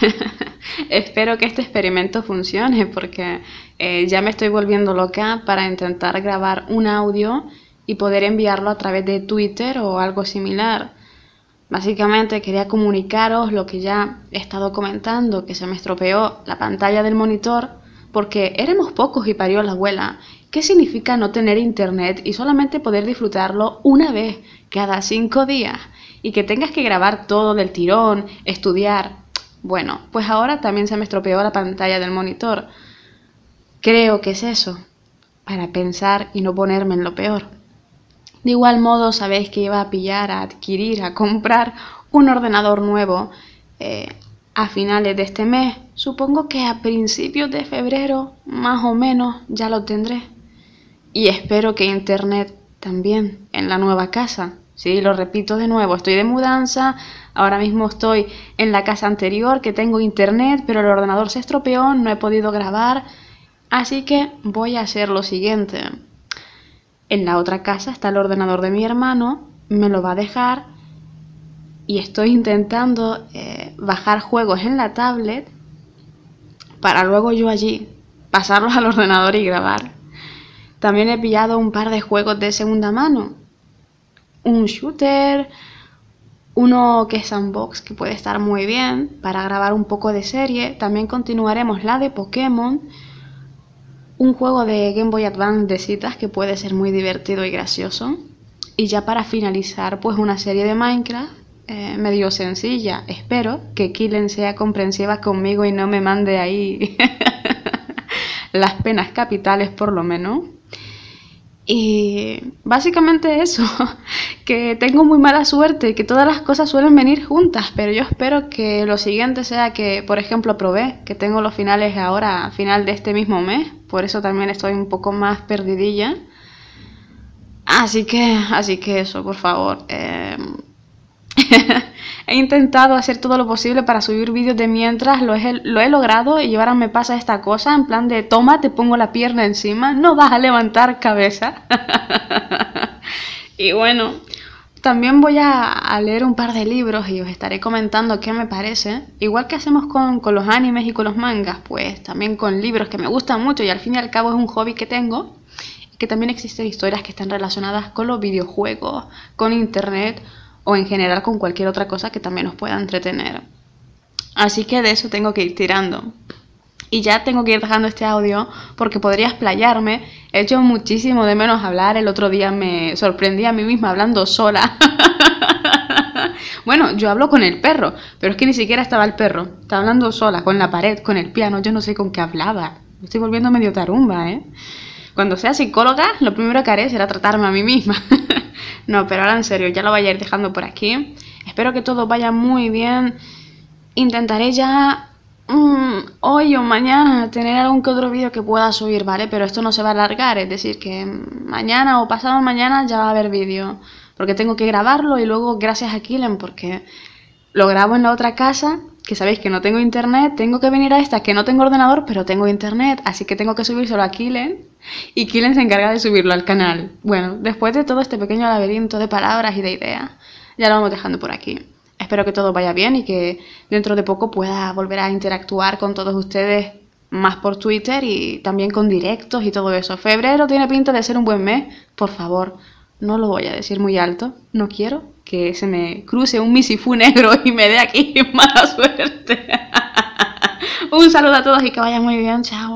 Espero que este experimento funcione porque eh, ya me estoy volviendo loca para intentar grabar un audio y poder enviarlo a través de Twitter o algo similar. Básicamente quería comunicaros lo que ya he estado comentando, que se me estropeó la pantalla del monitor porque éramos pocos y parió la abuela. ¿Qué significa no tener internet y solamente poder disfrutarlo una vez cada cinco días? Y que tengas que grabar todo del tirón, estudiar, bueno, pues ahora también se me estropeó la pantalla del monitor. Creo que es eso, para pensar y no ponerme en lo peor. De igual modo, sabéis que iba a pillar, a adquirir, a comprar un ordenador nuevo eh, a finales de este mes. Supongo que a principios de febrero, más o menos, ya lo tendré. Y espero que Internet también en la nueva casa. Sí, lo repito de nuevo, estoy de mudanza, ahora mismo estoy en la casa anterior que tengo internet, pero el ordenador se estropeó, no he podido grabar, así que voy a hacer lo siguiente. En la otra casa está el ordenador de mi hermano, me lo va a dejar y estoy intentando eh, bajar juegos en la tablet para luego yo allí pasarlos al ordenador y grabar. También he pillado un par de juegos de segunda mano un shooter, uno que es box que puede estar muy bien para grabar un poco de serie. También continuaremos la de Pokémon, un juego de Game Boy Advance de citas que puede ser muy divertido y gracioso. Y ya para finalizar, pues una serie de Minecraft eh, medio sencilla. Espero que Killen sea comprensiva conmigo y no me mande ahí las penas capitales por lo menos. Y básicamente eso, que tengo muy mala suerte, que todas las cosas suelen venir juntas, pero yo espero que lo siguiente sea que, por ejemplo, probé, que tengo los finales ahora, final de este mismo mes, por eso también estoy un poco más perdidilla. Así que, así que eso, por favor. Em, he intentado hacer todo lo posible para subir vídeos de mientras, lo he, logrado y ahora me pasa esta cosa en plan de toma, te pongo la pierna encima, no vas a levantar cabeza. y bueno, también voy a, leer un par de libros y os estaré comentando qué me parece. Igual que hacemos con los animes y con los mangas, pues también con libros que me gustan mucho y al fin y al cabo es un hobby que tengo. Que también existen historias que están relacionadas con los videojuegos, con internet o en general con cualquier otra cosa que también nos pueda entretener. Así que de eso tengo que ir tirando. Y ya tengo que ir dejando este audio porque podría explayarme. He hecho muchísimo de menos hablar. El otro día me sorprendí a mí misma hablando sola. bueno, yo hablo con el perro, pero es que ni siquiera estaba el perro. Estaba hablando sola, con la pared, con el piano. Yo no sé con qué hablaba. Me estoy volviendo medio tarumba, ¿eh? Cuando sea psicóloga, lo primero que haré será tratarme a mí misma. No, pero ahora en serio, ya lo voy a ir dejando por aquí. Espero que todo vaya muy bien. Intentaré ya mm, hoy o mañana tener algún que otro vídeo que pueda subir, ¿vale? Pero esto no se va a alargar, es decir, que mañana o pasado mañana ya va a haber vídeo. Porque tengo que grabarlo y luego gracias a Killen porque lo grabo en la otra casa que sabéis que no tengo internet, tengo que venir a esta que no tengo ordenador, pero tengo internet, así que tengo que subírselo a Kilen y Killen se encarga de subirlo al canal. Bueno, después de todo este pequeño laberinto de palabras y de ideas, ya lo vamos dejando por aquí. Espero que todo vaya bien y que dentro de poco pueda volver a interactuar con todos ustedes más por Twitter y también con directos y todo eso. Febrero tiene pinta de ser un buen mes, por favor, no lo voy a decir muy alto, no quiero que se me cruce un misifú negro y me dé aquí mala suerte. un saludo a todos y que vaya muy bien, chao.